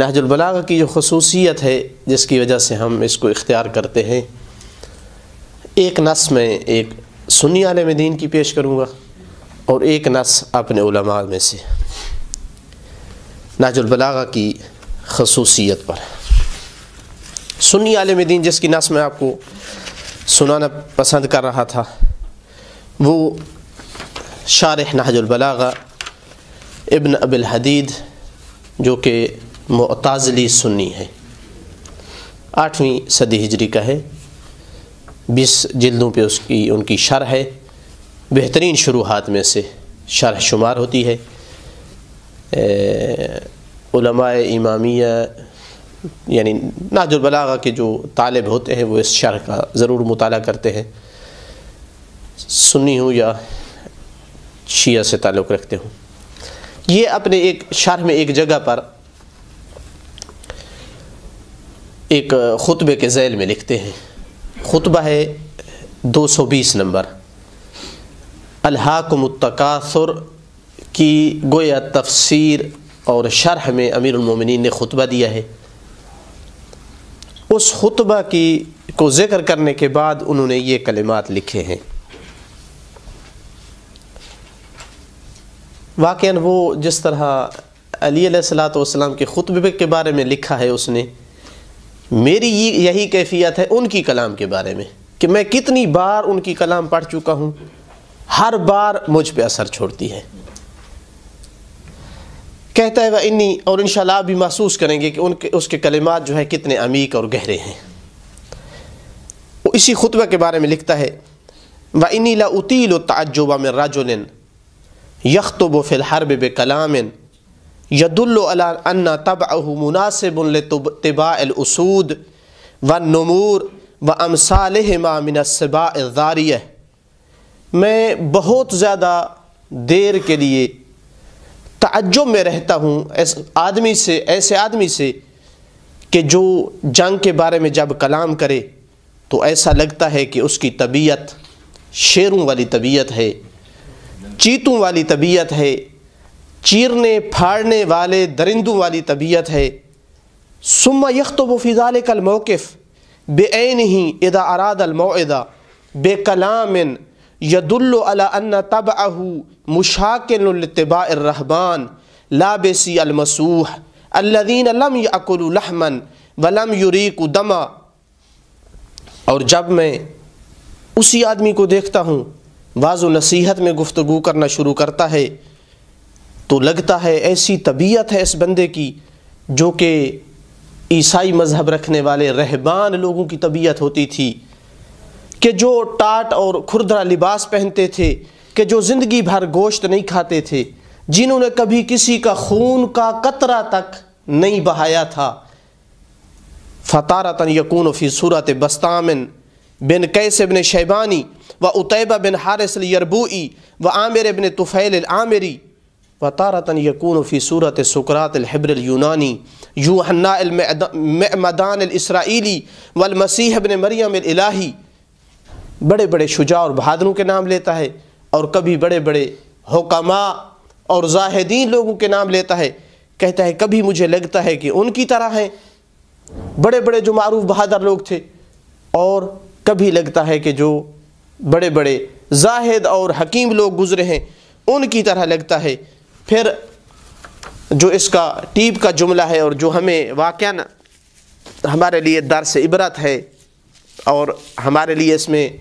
नहजुलबलाग की जो खसूसियत है जिसकी वजह से हम इसको इख्तियार करते हैं एक नस में एक सुनी आलम दीन की पेश करूँगा और एक नस अपने उलमा में से नहजुलबलाग की खसूसियत पर सुन्नी आलम दीन जिसकी नस में आपको सुनाना पसंद कर रहा था वो शारह नाजुलबलागा इबन अबिल हदीद जो कि मुताजली सुन्नी है आठवीं सदी हिजरी का है बीस जल्दों पे उसकी उनकी शर है बेहतरीन शुरुआत में से शरह शुमार होती है ए, इमामिया यानी नाजुलबलागा के जो तालब होते हैं वो इस शरह का ज़रूर मुताल करते हैं सुन्नी हूँ या शिया से ताल्लुक़ रखते हूँ ये अपने एक शरह में एक जगह पर एक ख़ुतबे के ज़ैल में लिखते हैं ख़ुतबा है 220 नंबर अल्हाकुमतकासुर की गोया तफसीर और शरह में अमीरमिन ने ख़ुतबा दिया है उस ख़ुतबा की को ज़िक्र करने के बाद उन्होंने ये कलिमात लिखे हैं वाक़ वो जिस तरह अली सलात के ख़ुतबे के बारे में लिखा है उसने मेरी यही कैफियत है उनकी कलाम के बारे में कि मैं कितनी बार उनकी कलाम पढ़ चुका हूँ हर बार मुझ पर असर छोड़ती है कहता है वह इन्नी और इन आप भी महसूस करेंगे कि उनके उसके कलिमात जो है कितने अमीक और गहरे हैं वो इसी खुतबे के बारे में लिखता है वह इन्नी व तजुबा में राजुलिन यखतुब फिलहरब कलामिन यदुल्ला तब मुनासिबुल तबासूद व नमूर व अमसाल मामिनबाजारिय मैं बहुत ज़्यादा देर के लिए तजब में रहता हूँ ऐसे आदमी से ऐसे आदमी से कि जो जंग के बारे में जब कलाम करे तो ऐसा लगता है कि उसकी तबीयत शेरों वाली तबीयत है चीतों वाली तबीयत है चीरने फाड़ने वाले दरिंदों वाली तबीयत है सुम यखतब फ़िज़ाल कल मौक़ बेन ही इदा अरादलमदा बेकलामिन यदुल्ला तब अहू आहू मुशाकिलतबारहबान लाबेसी अलमसूह अल्लादीन लम यकुलहमन वलम युरीक दमा और जब मैं उसी आदमी को देखता हूँ वाज़ नसीहत में गुफ्तु करना शुरू करता है तो लगता है ऐसी तबीयत है इस बंदे की जो कि ईसाई मज़हब रखने वाले रहबान लोगों की तबीयत होती थी कि जो टाट और खुरदरा लिबास पहनते थे कि जो ज़िंदगी भर गोश्त नहीं खाते थे जिन्होंने कभी किसी का खून का कतरा तक नहीं बहाया था फ़तारतन यकून फ़ी सूरत बस्तामिन बिन कैसे बिन शैबानी व उतैबा बिन हारिस यरबूई व आमिर बिन तुफ़ैल आमिरी व तारतन यकून फ़ी सूरत सुकरात हब्रयूनानी यूहन्नादानसराइली वलमसीह बन मरियम बड़े बड़े शुजा और बहादरों के नाम लेता है और कभी बड़े बड़े हकमा और जाहदीन लोगों के नाम लेता है कहता है कभी मुझे लगता है कि उनकी तरह हैं बड़े बड़े जो मरूफ बहादुर लोग थे और कभी लगता है कि जो बड़े बड़े जाहिद और हकीम लोग गुज़रे हैं उनकी तरह लगता है फिर जो इसका टीप का जुमला है और जो हमें वाकया हमारे लिए दर से इबरत है और हमारे लिए इसमें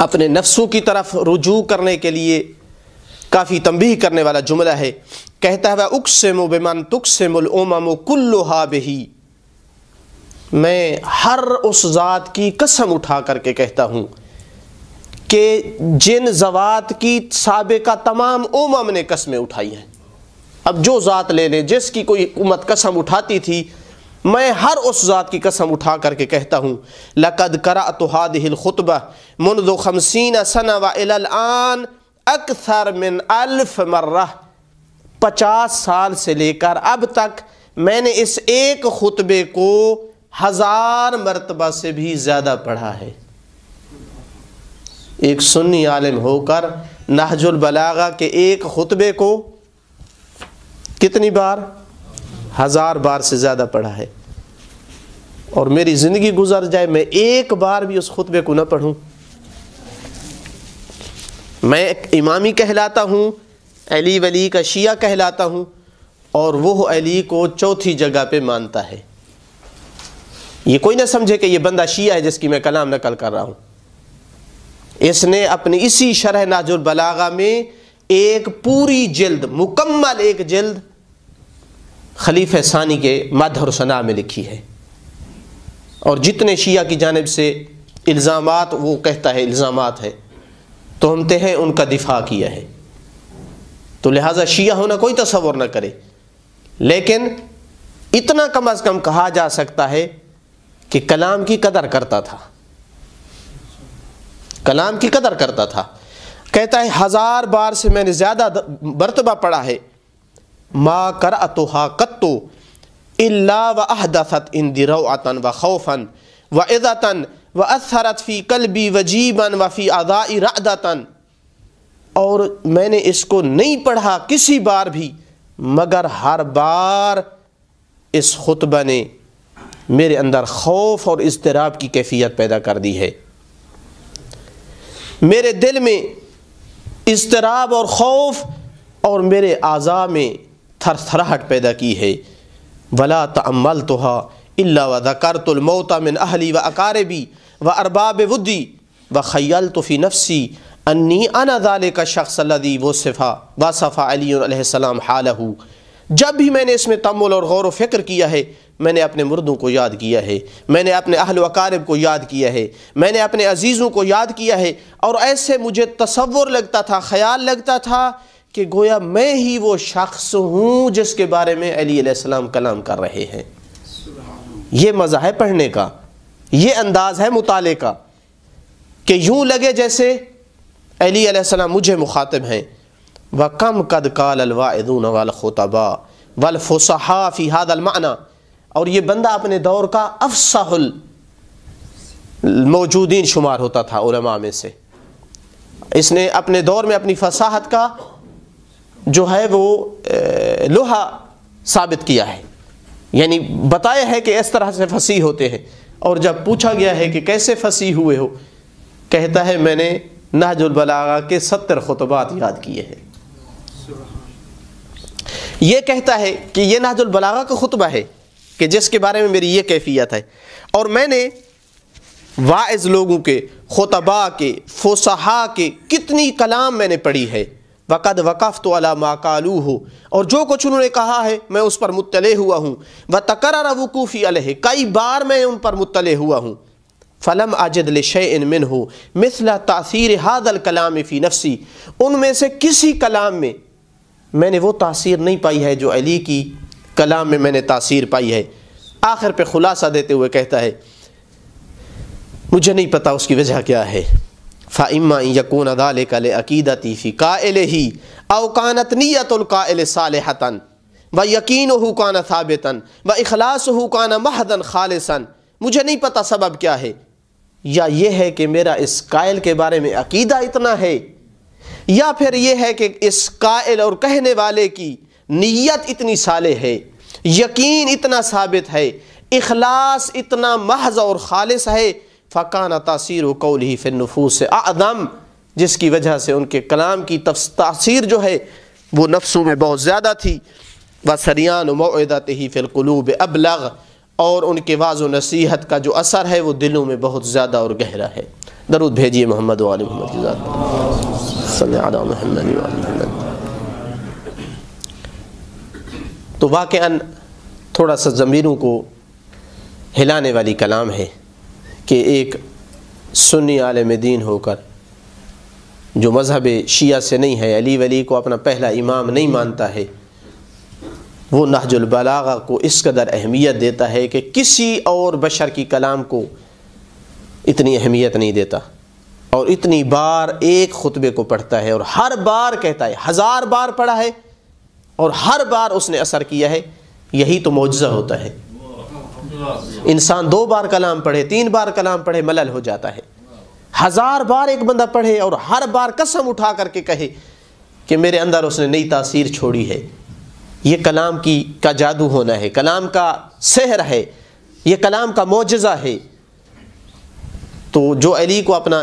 अपने नफ्सों की तरफ रुजू करने के लिए काफ़ी तंबी करने वाला जुमला है कहता है वह उकसम बेमान तुकसमुल ओमम कुल्लुहा बही मैं हर उस ज़ात की कसम उठा करके कहता हूँ कि जिन जवात की सबका तमाम उमम ने कस्में उठाई हैं अब जो ज़ात ले लें जिसकी कोई उम्मत कसम उठाती थी मैं हर उस ज़ात की कसम उठा करके कहता हूँ लकद करा तो हादिल खुतबा मुनदो खमसिन सना वलान अक्सर मिन अल्फ मर्रा पचास साल से लेकर अब तक मैंने इस एक खुतबे को हज़ार मरतबा से भी ज़्यादा पढ़ा है एक सुन्नी आलिम होकर नहजुल बलागा के एक खुतबे को कितनी बार हज़ार बार से ज़्यादा पढ़ा है और मेरी ज़िंदगी गुजर जाए मैं एक बार भी उस खुतबे को ना पढ़ूँ मैं इमामी कहलाता हूं अली वली का शिया कहलाता हूं और वह अली को चौथी जगह पे मानता है ये कोई ना समझे कि ये बंदा शिया है जिसकी मैं कलाम नकल कर रहा हूं इसने अपनी इसी शरह नाजुलबलागा में एक पूरी जल्द मुकम्मल एक जल्द खलीफ सानी के मध और सना में लिखी है और जितने शिया की जानब से इल्ज़ाम वो कहता है इल्ज़ाम है तो हमते हैं उनका दिफा किया है तो लिहाजा शिया होना कोई तस्वर ना करे लेकिन इतना कम अज़ कम कहा जा सकता है कि कलाम की कदर करता था कलाम की कदर करता था कहता है हज़ार बार से मैंने ज़्यादा मरतबा पढ़ा है माँ कर अतोहा कत्तो अल्ला व अहदसत इन दिरतन व खौफन व इज़तन व असरत फ़ी कलबी वजीबन व फ़ी अदाई रदतन और मैंने इसको नहीं पढ़ा किसी बार भी मगर हर बार इस खुतबा ने मेरे अंदर खौफ और इसतराब की कैफियत पैदा कर दी है मेरे दिल में इसतराब और खौफ और मेरे आज़ा में थरथराहट पैदा की है वला तमल तोहा अल्ला व ज़करतमौता मिन अहली व अकारबी व अरबाब वदी व खयाल तोफ़ी नफसी अन्नी अनादाल का शख्स लदी वो सिफ़ा व सफ़ा अलीसम हालहू जब भी मैंने इसमें तमुल और गौर फ़िक्र किया है मैंने अपने मुर्दों को याद किया है मैंने अपने अहल वकारब को याद किया है मैंने अपने अजीज़ों को याद किया है और ऐसे मुझे तस्वुर लगता था ख्याल लगता था कि गोया मैं ही वो शख्स हूँ जिसके बारे में अलीसम कलाम कर रहे हैं ये मज़ा है पढ़ने का ये अंदाज़ है मुताले का कि यूँ लगे जैसे अली मुझे मुखातब हैं व कम कद काल अलवादून वालतबा वलफ़ुसहा फ़िहाद अलमाना और ये बंदा अपने दौर का अफसाहुल मौजूदीन शुमार होता था उलमा में से इसने अपने दौर में अपनी फसाहत का जो है वो लोहा साबित किया है यानी बताया है कि इस तरह से फंसी होते हैं और जब पूछा गया है कि कैसे फंसी हुए हो कहता है मैंने नहजुलबलागा के सत्तर खुतबात याद किए हैं ये कहता है कि यह नाजुलबलागा का खुतबा है कि जिसके बारे में मेरी ये कैफियत है और मैंने वाइज लोगों के खुतबा के फोसहा के कितनी कलाम मैंने पढ़ी है वक़द वक़फ़ तो अला माकालू हो और जो कुछ उन्होंने कहा है मैं उस पर मुतले हुआ हूँ व तकर वकूफ़ी अलह कई बार मैं उन पर मुतले हुआ हूँ फ़लम अजदल शैन मिन हो मिसला तासीर हादल कलाम फ़ी नफसी उनमें से किसी कलाम में मैंने वो तासीर नहीं पाई है जो अली की कलाम में मैंने तासीर पाई है आखिर पे खुलासा देते हुए कहता है मुझे नहीं पता उसकी वजह क्या है फ़ाइमा यकून अदाल कल अकीदती फ़ी काल ही अवकानत नीयतुल्काल सालहतन व यकीन हो कान साबितन व अखलास हो कान महदन खालसन मुझे नहीं पता सबब क्या है या ये है कि मेरा इस कायल के बारे में अकीदा इतना है या फिर यह है कि इस कायल और कहने वाले की नीयत इतनी साले है यकीन इतना साबित है इखलास इतना महज और खालिश है फ़कान तासीर कौल ही फिर नफूस आदम जिसकी वजह से उनके कलाम की तासीर जो है वो नफ्सों में बहुत ज़्यादा थी व सरियान मदत ही फिलकलूब अबलग और उनके वाजो नसीहत का जो असर है वो दिलों में बहुत ज़्यादा और गहरा है दरुद भेजिए मोहम्मद वाल मोहम्मद सल अला महमद महमद तो वाक़ थोड़ा सा ज़मीरों को हिलाने वाली कलाम है कि एक सुन्नी आलम दीन होकर जो मज़हब शिया से नहीं है अली वली को अपना पहला इमाम नहीं मानता है वो नहजुलबलागा को इस कदर अहमियत देता है कि किसी और बशर की कलाम को इतनी अहमियत नहीं देता और इतनी बार एक खुतबे को पढ़ता है और हर बार कहता है हज़ार बार पढ़ा है और हर बार उसने असर किया है यही तो मुआवजा होता है इंसान दो बार कलाम पढ़े तीन बार कलाम पढ़े मलल हो जाता है हज़ार बार एक बंदा पढ़े और हर बार कसम उठा करके कहे कि मेरे अंदर उसने नई तासीर छोड़ी है यह कलाम की का जादू होना है कलाम का सहर है यह कलाम का मुआजा है तो जो अली को अपना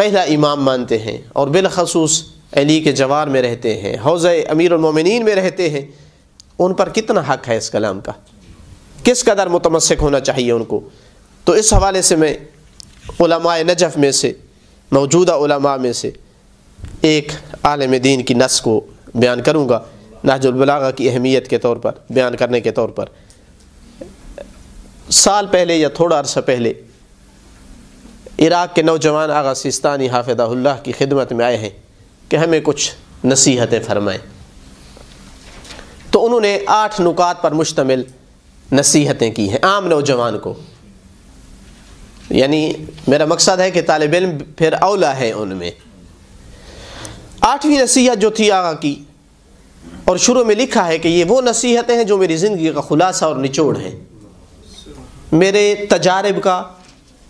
पहला इमाम मानते हैं और बिलखसूस अली के जवार में रहते हैं हौज़ अमीरमिन में रहते हैं उन पर कितना हक है इस कलाम का किस कदर मुतमसक होना चाहिए उनको तो इस हवाले से मैं नजफ़ में से मौजूदा में से एक आलम दीन की नस को बयान करूँगा नाजुलबलागा की अहमियत के तौर पर बयान करने के तौर पर साल पहले या थोड़ा अरसा पहले इराक़ के नौजवान आगा सिस्तानी हाफिदाल्ला की खिदमत में आए हैं कि हमें कुछ नसीहतें फरमाएँ तो उन्होंने आठ नुकात पर मुश्तमिल नसीहतें की हैं आम नौजवान को यानी मेरा मकसद है कि तालब इन फिर अवला है उनमें आठवीं नसीहत जो थी आगा की और शुरू में लिखा है कि ये वो नसीहतें हैं जो मेरी ज़िंदगी का ख़ुलासा और निचोड़ हैं मेरे तजारब का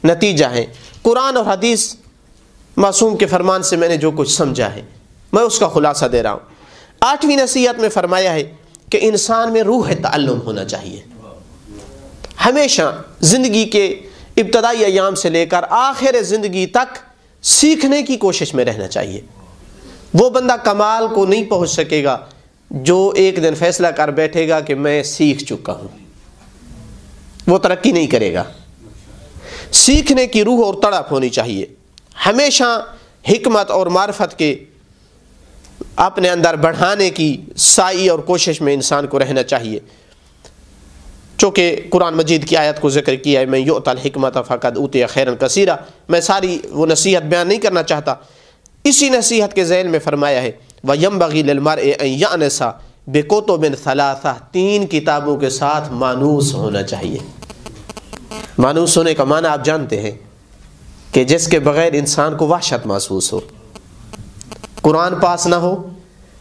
नतीजा है कुरान और हदीस मासूम के फरमान से मैंने जो कुछ समझा है मैं उसका खुलासा दे रहा हूँ आठवीं नसीहत में फरमाया है कि इंसान में रूह तल्लम होना चाहिए हमेशा ज़िंदगी के इब्तदाई अयाम से लेकर आखिर ज़िंदगी तक सीखने की कोशिश में रहना चाहिए वो बंदा कमाल को नहीं पहुंच सकेगा जो एक दिन फैसला कर बैठेगा कि मैं सीख चुका हूं वो तरक्की नहीं करेगा सीखने की रूह और तड़प होनी चाहिए हमेशा हमत और मार्फत के अपने अंदर बढ़ाने की साई और कोशिश में इंसान को रहना चाहिए चूँकि कुरान मजीद की आयत को जिक्र किया है मैं योतमत फ़कत उत खैरन कसीरा मैं सारी वो नसीहत बयान नहीं करना चाहता इसी नसीहत के जहन में फरमाया है व यम बगीलमर यानसा बेकोतो बिन सलासा तीन किताबों के साथ मानूस होना चाहिए मानूस होने का माना आप जानते हैं कि जिसके बगैर इंसान को वाहत महसूस हो कुरान पास ना हो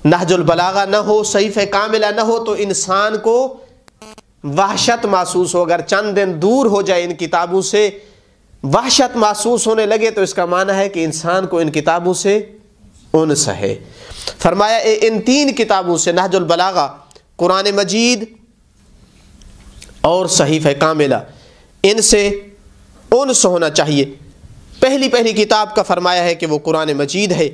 नहजुलबलागा ना हो सहीफ़ कामिला ना हो तो इंसान को वहशत महसूस हो अगर चंद दिन दूर हो जाए इन किताबों से वहशत महसूस होने लगे तो इसका माना है कि इंसान को इन किताबों से उन सहे फरमाया इन तीन किताबों से नहजुल कुरान मजीद और सहीफ़ कामिला इनसे उनस होना चाहिए पहली पहली किताब का फरमाया है कि वो कुरान मजीद है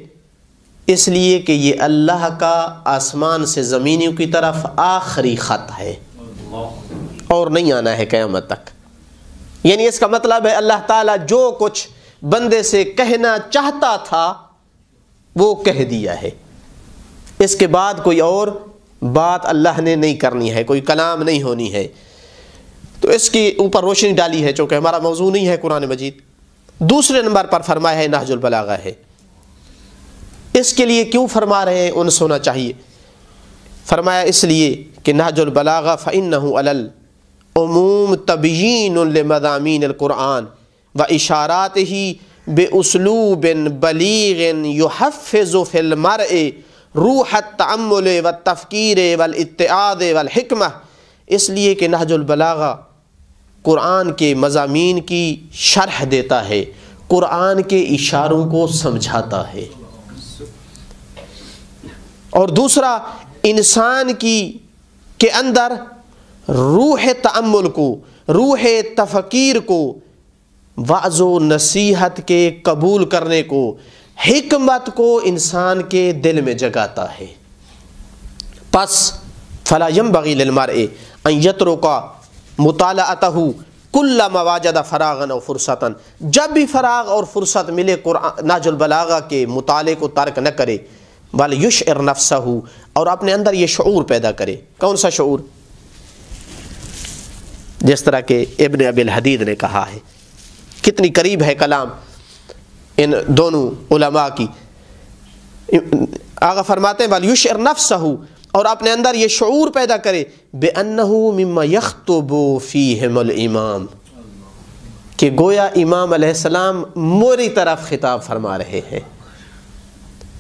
इसलिए कि ये अल्लाह का आसमान से ज़मीनों की तरफ आखिरी ख़त है और नहीं आना है क़्यामत तक यानी इसका मतलब है अल्लाह ताला जो कुछ बंदे से कहना चाहता था वो कह दिया है इसके बाद कोई और बात अल्लाह ने नहीं करनी है कोई कलाम नहीं होनी है तो इसके ऊपर रोशनी डाली है चूंकि हमारा मौजू नहीं है कुरान मजीद दूसरे नंबर पर फरमाया है नाहजुलबलागा है इसके लिए क्यों फरमा रहे हैं उन सोना चाहिए फरमाया इसलिए कि नाहजुलबलागा फ़िन अलल उमूम तबीन मदामीन कुरान व इशारात ही बेसलूबिन बलीगिन युहफ़िलमर रूहत तमल व तफ़कीर वलतियाद वलहकमह इसलिए कि नहजुलबलागा क़ुरान के मजामी की शरह देता है क़ुरान के इशारों को समझाता है और दूसरा इंसान की के अंदर रूह तमुल को रूह तफ़कीर को वाजो नसीहत के कबूल करने को हमत को इंसान के दिल में जगाता है पस फलायम बगी लमार अयत मुताल मुतालता कुल्ला मवाजदा फ़रागन और फ़ुरसता जब भी फ़राग और फ़ुरसत मिले नाजुलबलागा के मुताले को तर्क न करे वाल युश इर नफ्सा हो और अपने अंदर ये शूर पैदा करे कौन सा शूर जिस तरह के इबन अबिल हदीद ने कहा है कितनी करीब है कलाम इन दोनों उलमा की आगा फरमाते बल युश इर नफ्सा और अपने अंदर ये शूर पैदा करे बेअन्नहू तो बो फ़ी हेमल इमाम कि गोया इमाम मोरी तरफ खिताब फरमा रहे हैं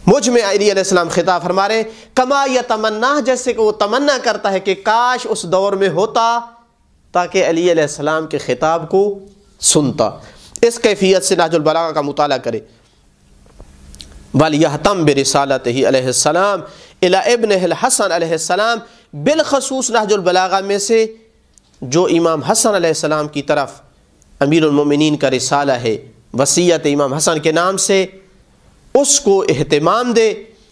मुझ में अलीसम खिताब फरमा रहे कमा या तमन्ना जैसे कि वो तमन्ना करता है कि काश उस दौर में होता ताकि अलीसम के खिताब को सुनता इस कैफियत से नाजुलबला का मुताल करे वाल यहतम बरसालत ही सलाम इला इबन हसन सलाम बिलखसूस नहजुलबलागा में से जो इमाम हसन सलाम की तरफ अमीरमिन का रिसाला है वसीयत इमाम हसन के नाम से उसको अहतमाम दे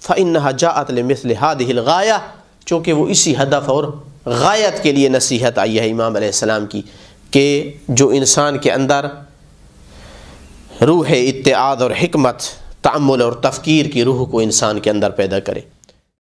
फ़िन जात मिसल हादिलगाया चूँकि वो इसी हदफ और गायत के लिए नसीहत आई है इमाम सलाम की कि जो इंसान के अंदर रूह इत्याद और हमत तमल और तफ़कीर की रूह को इंसान के अंदर पैदा करे